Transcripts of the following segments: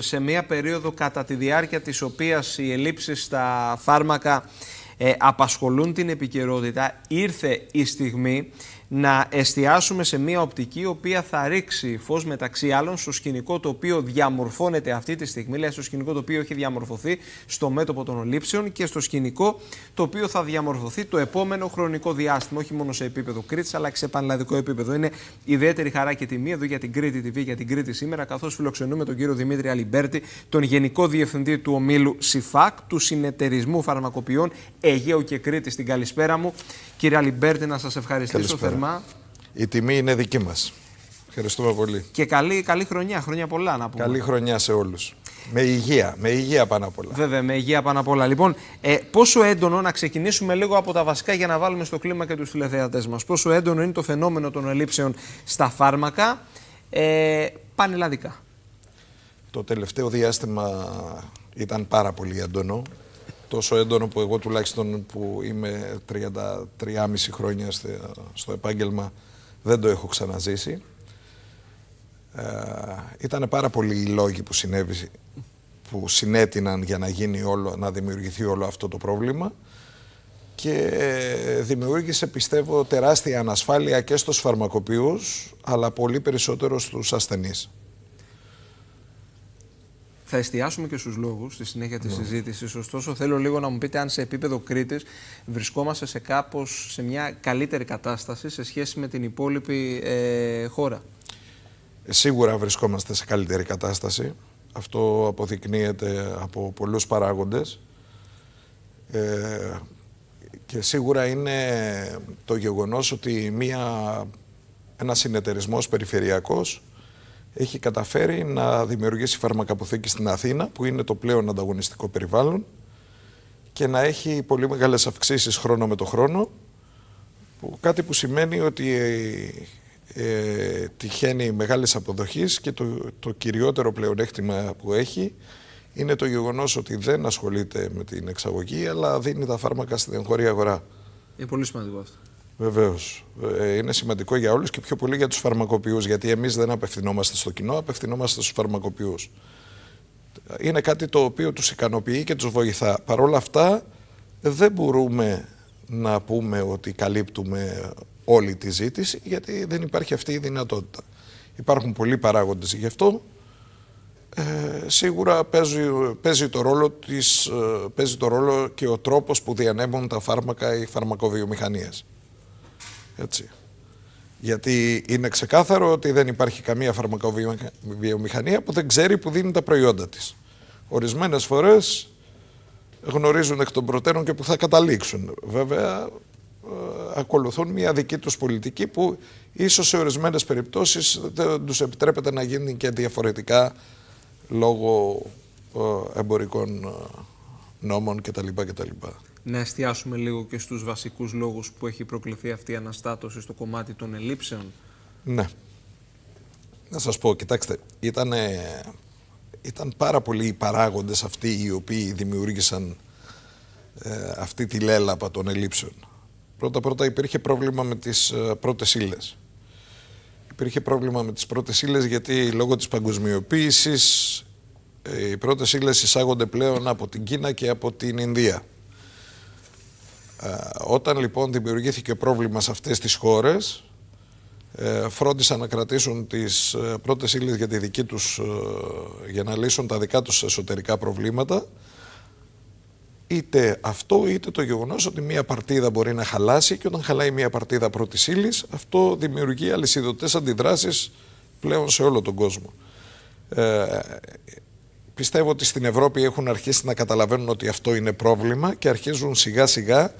σε μια περίοδο κατά τη διάρκεια της οποίας οι ελλείψεις στα φάρμακα ε, απασχολούν την επικαιρότητα, ήρθε η στιγμή να εστιάσουμε σε μια οπτική η οποία θα ρίξει φως μεταξύ άλλων στο σκηνικό το οποίο διαμορφώνεται αυτή τη στιγμή, δηλαδή στο σκηνικό το οποίο έχει διαμορφωθεί στο μέτωπο των Ολύψεων και στο σκηνικό το οποίο θα διαμορφωθεί το επόμενο χρονικό διάστημα, όχι μόνο σε επίπεδο Κρήτης, αλλά και σε πανελλαδικό επίπεδο. Είναι ιδιαίτερη χαρά και τιμή εδώ για την Κρήτη TV, για την Κρήτη σήμερα, καθώς φιλοξενούμε τον κύριο Δημήτρη Αλιμπέρτη, τον Γενικό Διευθυντή του Ομίλου ΣΥΦΑΚ, του Συνεταιρισμού Φαρμακοποιών Αιγαίου και Κρήτη στην καλησπέρα μου. Κύριε Αλιμπέρτη, να σας ευχαριστήσω Καλησπέρα. θερμά. Η τιμή είναι δική μας. Ευχαριστούμε πολύ. Και καλή, καλή χρονιά, χρόνια πολλά να πούμε. Καλή χρονιά σε όλους. Με υγεία, με υγεία πάνω απ' όλα. Βέβαια, με υγεία πάνω απ' όλα. Λοιπόν, ε, πόσο έντονο, να ξεκινήσουμε λίγο από τα βασικά για να βάλουμε στο κλίμα και τους τηλεθεατές μας. Πόσο έντονο είναι το φαινόμενο των ελλείψεων στα φάρμακα ε, πανελλαδικά. Το τελευταίο διάστημα ήταν πάρα πολύ έντονο τόσο έντονο που εγώ τουλάχιστον που είμαι 33,5 χρόνια στο επάγγελμα δεν το έχω ξαναζήσει. Ε, ήταν πάρα πολλοί οι λόγοι που, συνέβη, που συνέτειναν για να, γίνει όλο, να δημιουργηθεί όλο αυτό το πρόβλημα και δημιούργησε πιστεύω τεράστια ανασφάλεια και στους φαρμακοποιούς αλλά πολύ περισσότερο στους ασθενείς. Θα εστιάσουμε και στους λόγους στη συνέχεια της ναι. συζήτησης. Ωστόσο, θέλω λίγο να μου πείτε αν σε επίπεδο Κρήτης βρισκόμαστε σε κάπως σε μια καλύτερη κατάσταση σε σχέση με την υπόλοιπη ε, χώρα. Σίγουρα βρισκόμαστε σε καλύτερη κατάσταση. Αυτό αποδεικνύεται από πολλούς παράγοντες. Ε, και σίγουρα είναι το γεγονός ότι μια, ένας συνεταιρισμός περιφερειακός έχει καταφέρει να δημιουργήσει φαρμακαποθήκη στην Αθήνα, που είναι το πλέον ανταγωνιστικό περιβάλλον, και να έχει πολύ μεγάλες αυξήσεις χρόνο με το χρόνο, που, κάτι που σημαίνει ότι ε, τυχαίνει μεγάλες αποδοχής και το, το κυριότερο πλεονέκτημα που έχει είναι το γεγονός ότι δεν ασχολείται με την εξαγωγή, αλλά δίνει τα φάρμακα στην εγχώρια αγορά. Είναι πολύ σημαντικό αυτό. Βεβαίως. Ε, είναι σημαντικό για όλους και πιο πολύ για τους φαρμακοποιούς. Γιατί εμείς δεν απευθυνόμαστε στο κοινό, απευθυνόμαστε στους φαρμακοποιούς. Είναι κάτι το οποίο τους ικανοποιεί και τους βοηθά. Παρ' όλα αυτά, δεν μπορούμε να πούμε ότι καλύπτουμε όλη τη ζήτηση, γιατί δεν υπάρχει αυτή η δυνατότητα. Υπάρχουν πολλοί παράγοντες γι' αυτό. Ε, σίγουρα παίζει, παίζει, το ρόλο της, ε, παίζει το ρόλο και ο τρόπος που διανέμουν τα φάρμακα οι φαρμακοβιομηχανίες. Έτσι. Γιατί είναι ξεκάθαρο ότι δεν υπάρχει καμία φαρμακοβιομηχανία που δεν ξέρει που δίνει τα προϊόντα της. Ορισμένες φορές γνωρίζουν εκ των προτέρων και που θα καταλήξουν. Βέβαια, ε, ακολουθούν μια δική τους πολιτική που ίσως σε ορισμένες περιπτώσεις δεν τους επιτρέπεται να γίνει και διαφορετικά λόγω ε, εμπορικών ε, νόμων κτλ. κτλ να εστιάσουμε λίγο και στους βασικούς λόγους που έχει προκληθεί αυτή η αναστάτωση στο κομμάτι των ελλείψεων. Ναι. Να σας πω, κοιτάξτε, ήταν, ήταν πάρα πολλοί οι παράγοντες αυτοί οι οποίοι δημιούργησαν ε, αυτή τη λέλαπα των ελλείψεων. Πρώτα-πρώτα υπήρχε πρόβλημα με τις ε, πρώτες Υπήρχε πρόβλημα με τις πρώτες ύλες γιατί λόγω της παγκοσμιοποίησης ε, οι πρώτες ύλες εισάγονται πλέον από την Κίνα και από την Ινδία. Ε, όταν λοιπόν δημιουργήθηκε πρόβλημα σε αυτές τις χώρες, ε, φρόντισαν να κρατήσουν τις ε, πρώτες ύλες για, τη δική τους, για να λύσουν τα δικά τους εσωτερικά προβλήματα. Είτε αυτό, είτε το γεγονός ότι μία παρτίδα μπορεί να χαλάσει και όταν χαλάει μία παρτίδα πρώτης ύλης, αυτό δημιουργεί αλυσίδωτες αντιδράσεις πλέον σε όλο τον κόσμο. Ε, πιστεύω ότι στην Ευρώπη έχουν αρχίσει να καταλαβαίνουν ότι αυτό είναι πρόβλημα και αρχίζουν σιγά σιγά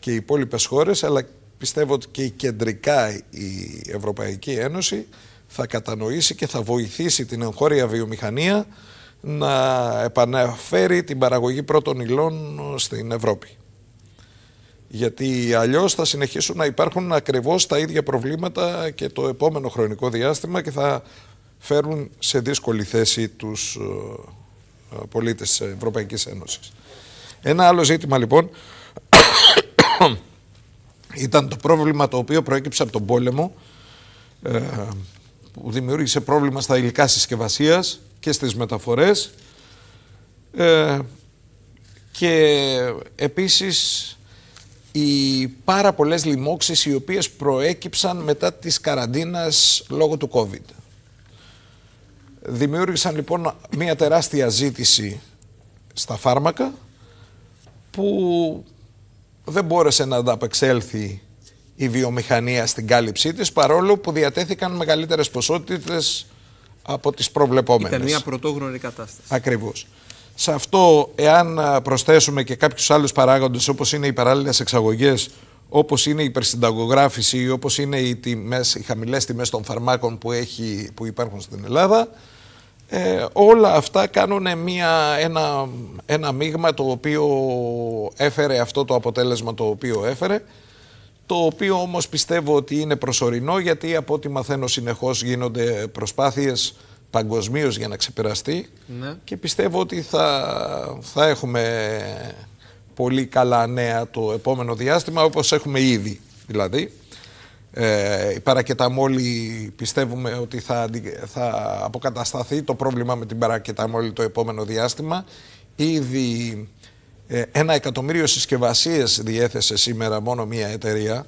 και οι υπόλοιπες χώρες, αλλά πιστεύω ότι και η κεντρικά η Ευρωπαϊκή Ένωση θα κατανοήσει και θα βοηθήσει την εγχώρια βιομηχανία να επαναφέρει την παραγωγή πρώτων υλών στην Ευρώπη. Γιατί αλλιώς θα συνεχίσουν να υπάρχουν ακριβώς τα ίδια προβλήματα και το επόμενο χρονικό διάστημα και θα φέρουν σε δύσκολη θέση τους ε, ε, πολίτες της Ευρωπαϊκής Ένωσης. Ένα άλλο ζήτημα λοιπόν Λοιπόν, ήταν το πρόβλημα το οποίο προέκυψε από τον πόλεμο ε, που δημιούργησε πρόβλημα στα υλικά συσκευασίας και στις μεταφορές ε, και επίσης οι πάρα πολλές λοιμώξεις οι οποίες προέκυψαν μετά τις καραντίνας λόγω του COVID. Δημιούργησαν λοιπόν μια τεράστια ζήτηση στα φάρμακα που δεν μπόρεσε να ανταπεξέλθει η βιομηχανία στην κάλυψή της παρόλο που διατέθηκαν μεγαλύτερες ποσότητες από τις προβλεπόμενες. Ήταν μια πρωτόγνωρη κατάσταση. Ακριβώς. Σε αυτό, εάν προσθέσουμε και κάποιους άλλους παράγοντες όπως είναι οι παράλληλες εξαγωγές, όπως είναι η υπερσυνταγογράφηση ή όπως είναι οι, τιμές, οι χαμηλές τιμές των φαρμάκων που, έχει, που υπάρχουν στην Ελλάδα, ε, όλα αυτά κάνουν μια, ένα, ένα μείγμα το οποίο έφερε αυτό το αποτέλεσμα το οποίο έφερε το οποίο όμως πιστεύω ότι είναι προσωρινό γιατί από ό,τι μαθαίνω συνεχώς γίνονται προσπάθειες παγκοσμίως για να ξεπεραστεί ναι. και πιστεύω ότι θα, θα έχουμε πολύ καλά νέα το επόμενο διάστημα όπως έχουμε ήδη δηλαδή. Ε, η παρακεταμόλη πιστεύουμε ότι θα, θα αποκατασταθεί το πρόβλημα με την παρακεταμόλη το επόμενο διάστημα. Ήδη ε, ένα εκατομμύριο συσκευασίες διέθεσε σήμερα μόνο μία εταιρεία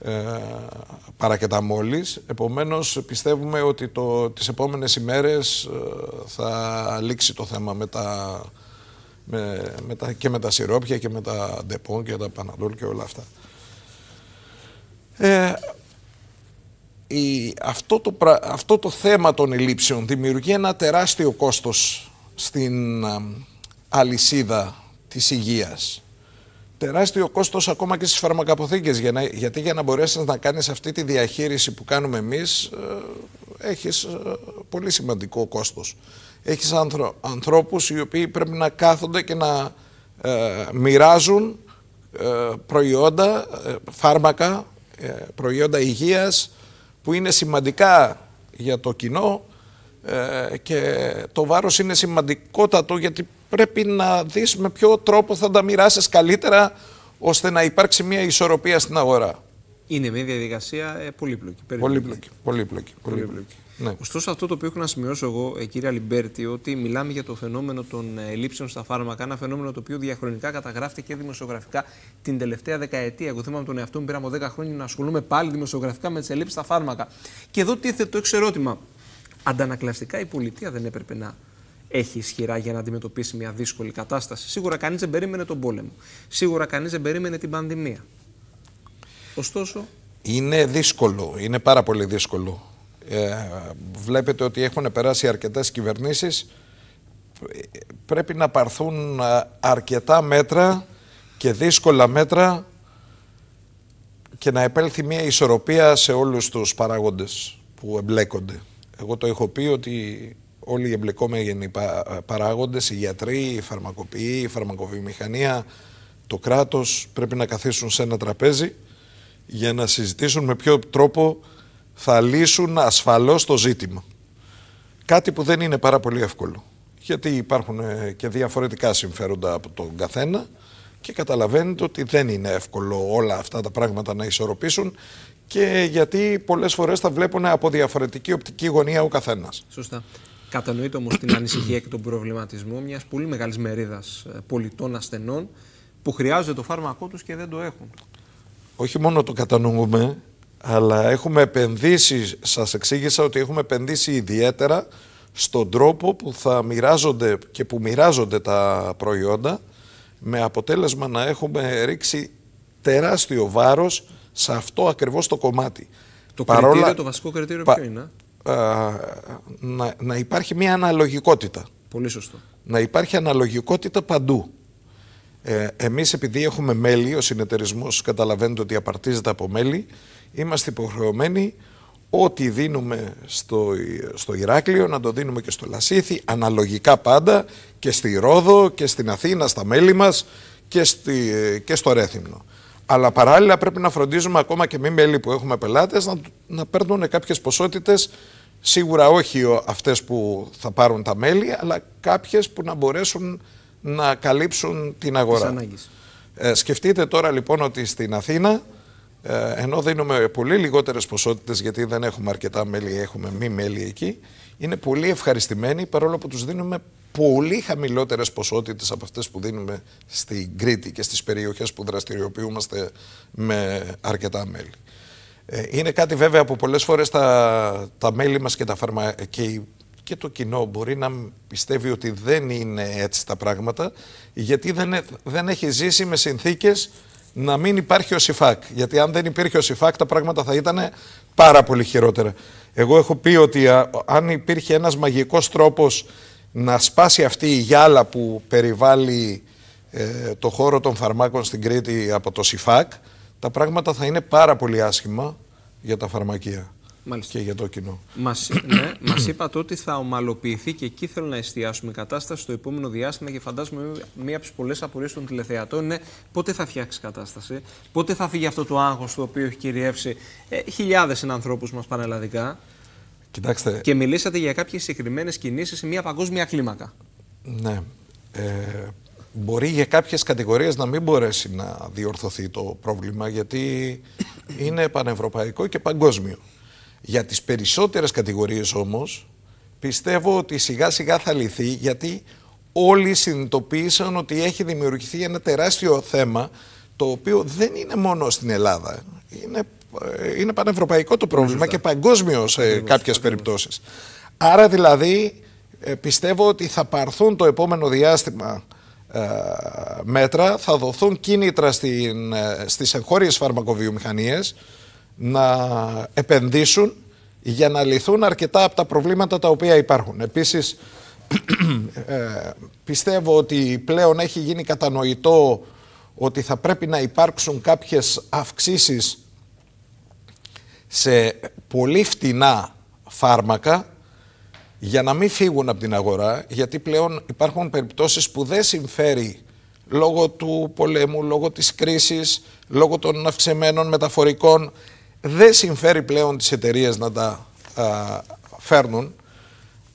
ε, παρακεταμόλης. Επομένως πιστεύουμε ότι το, τις επόμενες ημέρες ε, θα λήξει το θέμα με τα, με, με τα, και με τα σιρόπια και με τα ντεπών και τα παναντόλ και όλα αυτά. Ε, αυτό, το, αυτό θέμα των ελλείψεων δημιουργεί ένα τεράστιο κόστος στην ε, αλυσίδα της υγείας. Τεράστιο κόστος ακόμα και στις φαρμακαποθήκες, για γιατί για να μπορέσεις να κάνεις αυτή τη διαχείριση που κάνουμε εμείς, ε, έχεις ε, πολύ σημαντικό κόστος. Έχεις ανθρω, ανθρώπους οι οποίοι πρέπει να κάθονται και να ε, μοιράζουν προϊόντα, φάρμακα, ε, προϊόντα υγείας που είναι σημαντικά για το κοινό ε, και το βάρος είναι σημαντικότατο γιατί πρέπει να δεις με ποιο τρόπο θα τα μοιράσεις καλύτερα ώστε να υπάρξει μια ισορροπία στην αγορά. Είναι μια διαδικασία ε, Πολύπλοκη, πολύπλοκη, πολύπλοκη. πολύπλοκη. Ναι. Ωστόσο, αυτό το οποίο έχω να σημειώσω εγώ, ε, κύριε Αλιμπέρτη, ότι μιλάμε για το φαινόμενο των ε, ελλείψεων στα φάρμακα. Ένα φαινόμενο το οποίο διαχρονικά καταγράφεται και δημοσιογραφικά την τελευταία δεκαετία. Εγώ θυμάμαι τον εαυτό μου, από 10 χρόνια να ασχολούμαι πάλι δημοσιογραφικά με τις ελλείψεις στα φάρμακα. Και εδώ τίθεται το έξω ερώτημα. Αντανακλαστικά η πολιτεία δεν έπρεπε να έχει ισχυρά για να αντιμετωπίσει μια δύσκολη κατάσταση. Σίγουρα κανείς δεν περίμενε τον πόλεμο. Σίγουρα κανείς δεν περίμενε την πανδημία. Ωστόσο. Είναι δύσκολο, είναι πάρα πολύ δύσκολο. Ε, βλέπετε ότι έχουν περάσει αρκετές κυβερνήσεις. Πρέπει να παρθούν ε, αρκετά μέτρα και δύσκολα μέτρα και να επέλθει μια ισορροπία σε όλους τους παράγοντες που εμπλέκονται. Εγώ το έχω πει ότι όλοι οι εμπλεκόμενοι παράγοντες, οι γιατροί, οι φαρμακοποιοί, η φαρμακοβιομηχανία, το κράτος πρέπει να καθίσουν σε ένα τραπέζι για να συζητήσουν με ποιο τρόπο θα λύσουν ασφαλώς το ζήτημα. Κάτι που δεν είναι πάρα πολύ εύκολο. Γιατί υπάρχουν ε, και διαφορετικά συμφέροντα από τον καθένα και καταλαβαίνετε ότι δεν είναι εύκολο όλα αυτά τα πράγματα να ισορροπήσουν και γιατί πολλές φορές θα βλέπουν από διαφορετική οπτική γωνία ο καθένας. Σωστά. Κατανοείται όμως την ανησυχία και τον προβληματισμό μιας πολύ μεγάλης μερίδας ε, πολιτών ασθενών που χρειάζονται το φάρμακό τους και δεν το έχουν. Όχι μόνο το κατανοούμε, αλλά έχουμε επενδύσει, σας εξήγησα ότι έχουμε επενδύσει ιδιαίτερα στον τρόπο που θα μοιράζονται και που μοιράζονται τα προϊόντα με αποτέλεσμα να έχουμε ρίξει τεράστιο βάρος σε αυτό ακριβώς το κομμάτι. Το, Παρόλα, το βασικό κριτήριο ποιο είναι? να, υπάρχει μια αναλογικότητα. Πολύ σωστό. Να υπάρχει αναλογικότητα παντού. Ε, εμείς επειδή έχουμε μέλη, ο συνεταιρισμός καταλαβαίνετε ότι απαρτίζεται από μέλη, είμαστε υποχρεωμένοι ό,τι δίνουμε στο, στο Ηράκλειο να το δίνουμε και στο Λασίθι, αναλογικά πάντα και στη Ρόδο και στην Αθήνα, στα μέλη μας και, στη, και στο Ρέθυμνο. Αλλά παράλληλα πρέπει να φροντίζουμε ακόμα και μη μέλη που έχουμε πελάτες να, να παίρνουν κάποιες ποσότητες, σίγουρα όχι αυτές που θα πάρουν τα μέλη, αλλά κάποιες που να μπορέσουν να καλύψουν την αγορά. Ε, σκεφτείτε τώρα λοιπόν ότι στην Αθήνα ε, ενώ δίνουμε πολύ λιγότερες ποσότητες, γιατί δεν έχουμε αρκετά μέλη, έχουμε μη μέλη εκεί, είναι πολύ ευχαριστημένοι παρόλο που τους δίνουμε πολύ χαμηλότερες ποσότητες από αυτές που δίνουμε στην Κρήτη και στις περιοχές που δραστηριοποιούμαστε με αρκετά μέλη. Ε, είναι κάτι βέβαια που πολλές φορές τα, τα μέλη μας και, τα και, και το κοινό μπορεί να πιστεύει ότι δεν είναι έτσι τα πράγματα γιατί δεν, δεν έχει ζήσει με συνθήκες να μην υπάρχει ο ΣΥΦΑΚ. Γιατί αν δεν υπήρχε ο ΣΥΦΑΚ, τα πράγματα θα ήταν πάρα πολύ χειρότερα. Εγώ έχω πει ότι αν υπήρχε ένας μαγικός τρόπος να σπάσει αυτή η γυάλα που περιβάλλει ε, το χώρο των φαρμάκων στην Κρήτη από το ΣΥΦΑΚ, τα πράγματα θα είναι πάρα πολύ άσχημα για τα φαρμακεία. Μάλιστα. και για το κοινό. Μας ναι, μας είπατε ότι θα ομαλοποιηθεί και εκεί θέλω να εστιάσουμε η κατάσταση στο επόμενο διάστημα και φαντάζομαι μία από τις πολλές απορίες των τηλεθεατών είναι πότε θα φτιάξει κατάσταση, πότε θα φύγει αυτό το άγχος το οποίο έχει κυριεύσει ε, χιλιάδες συνανθρώπου μας πανελλαδικά. Κοιτάξτε. Και μιλήσατε για κάποιες συγκεκριμένες κινήσεις σε μια παγκόσμια κλίμακα. Ναι. Ε, μπορεί για κάποιες κατηγορίες να μην μπορέσει να διορθωθεί το πρόβλημα γιατί είναι πανευρωπαϊκό και παγκόσμιο. Για τις περισσότερες κατηγορίες όμως πιστεύω ότι σιγά σιγά θα λυθεί γιατί όλοι συνειδητοποίησαν ότι έχει δημιουργηθεί ένα τεράστιο θέμα το οποίο δεν είναι μόνο στην Ελλάδα. Είναι, ε, είναι πανευρωπαϊκό το πρόβλημα και παγκόσμιο σε κάποιες περιπτώσεις. Άρα δηλαδή ε, πιστεύω ότι θα παρθούν το επόμενο διάστημα ε, μέτρα, θα δοθούν κίνητρα στην, στις εγχώριες φαρμακοβιομηχανίες να επενδύσουν για να λυθούν αρκετά από τα προβλήματα τα οποία υπάρχουν. Επίσης, ε, πιστεύω ότι πλέον έχει γίνει κατανοητό ότι θα πρέπει να υπάρξουν κάποιες αυξήσεις σε πολύ φτηνά φάρμακα για να μην φύγουν από την αγορά, γιατί πλέον υπάρχουν περιπτώσεις που δεν συμφέρει λόγω του πολέμου, λόγω της κρίσης, λόγω των αυξημένων μεταφορικών δεν συμφέρει πλέον τις εταιρείες να τα φέρνουν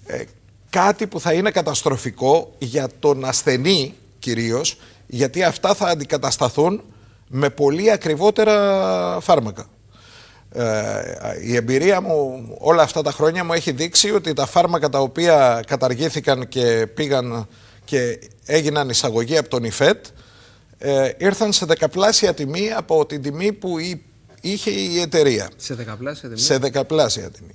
ε, κάτι που θα είναι καταστροφικό για τον ασθενή κυρίως γιατί αυτά θα αντικατασταθούν με πολύ ακριβότερα φάρμακα. Ε, η εμπειρία μου όλα αυτά τα χρόνια μου έχει δείξει ότι τα φάρμακα τα οποία καταργήθηκαν και πήγαν και έγιναν εισαγωγή από τον ΙΦΕΤ ε, ήρθαν σε δεκαπλάσια τιμή από την τιμή που είχε η εταιρεία. Σε δεκαπλάσια τιμή. Σε δεκαπλάσια τιμή.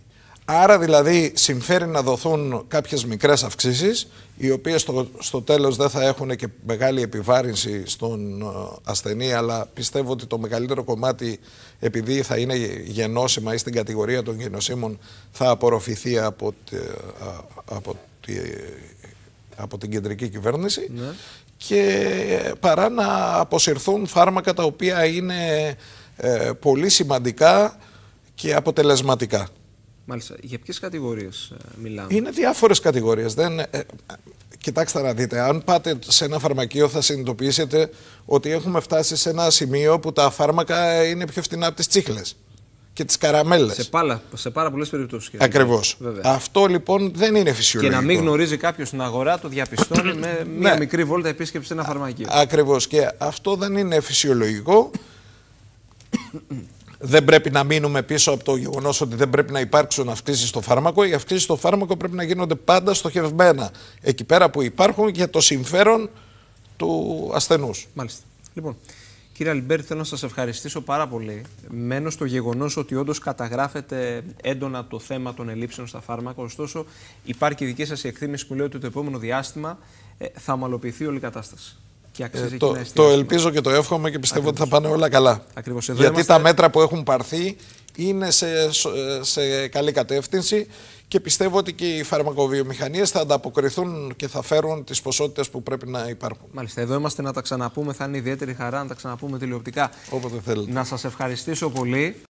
Άρα δηλαδή συμφέρει να δοθούν κάποιες μικρές αυξήσεις οι οποίες στο, στο τέλος δεν θα έχουν και μεγάλη επιβάρυνση στον ε, ασθενή αλλά πιστεύω ότι το μεγαλύτερο κομμάτι επειδή θα είναι γενώσιμα ή στην κατηγορία των γενωσίμων, θα απορροφηθεί από, ε, από, τη, από την κεντρική κυβέρνηση ναι. και παρά να αποσυρθούν φάρμακα τα οποία είναι ε, πολύ σημαντικά και αποτελεσματικά. Μάλιστα. Για ποιες κατηγορίες ε, μιλάμε. Είναι διάφορες κατηγορίες. Ε, ε, κοιτάξτε να δείτε, αν πάτε σε ένα φαρμακείο θα συνειδητοποιήσετε ότι έχουμε φτάσει σε ένα σημείο που τα φάρμακα είναι πιο φτηνά από τις τσίχλες και τις καραμέλες. Σε, πάρα, σε πάρα πολλές περιπτώσεις. Ακριβώς. Αυτό λοιπόν δεν είναι φυσιολογικό. Και να μην γνωρίζει κάποιος την αγορά το διαπιστώνει με μια ναι. μικρή βόλτα επίσκεψη σε ένα φαρμακείο. Ακριβώς. Και αυτό δεν είναι φυσιολογικό δεν πρέπει να μείνουμε πίσω από το γεγονός ότι δεν πρέπει να υπάρξουν αυξήσει στο φάρμακο. Οι αυξήσει στο φάρμακο πρέπει να γίνονται πάντα στοχευμένα. Εκεί πέρα που υπάρχουν για το συμφέρον του ασθενούς. Μάλιστα. Λοιπόν, κύριε Αλμπέρτ, θέλω να σας ευχαριστήσω πάρα πολύ. Μένω στο γεγονός ότι όντως καταγράφεται έντονα το θέμα των ελλείψεων στα φάρμακα. Ωστόσο, υπάρχει η δική σας εκτίμηση που λέει ότι το επόμενο διάστημα ε, θα ομαλοποιηθεί όλη η κατάσταση. Ε, το, ελπίζω και το εύχομαι και πιστεύω ότι θα πάνε όλα καλά. Γιατί τα μέτρα που έχουν πάρθει είναι σε, ε, σε καλή κατεύθυνση και πιστεύω ότι και οι φαρμακοβιομηχανίες θα ανταποκριθούν και θα φέρουν τις ποσότητες που πρέπει να υπάρχουν. Μάλιστα, εδώ είμαστε να τα ξαναπούμε, θα είναι ιδιαίτερη χαρά να τα ξαναπούμε τηλεοπτικά. Όποτε θέλετε. Να σας ευχαριστήσω πολύ.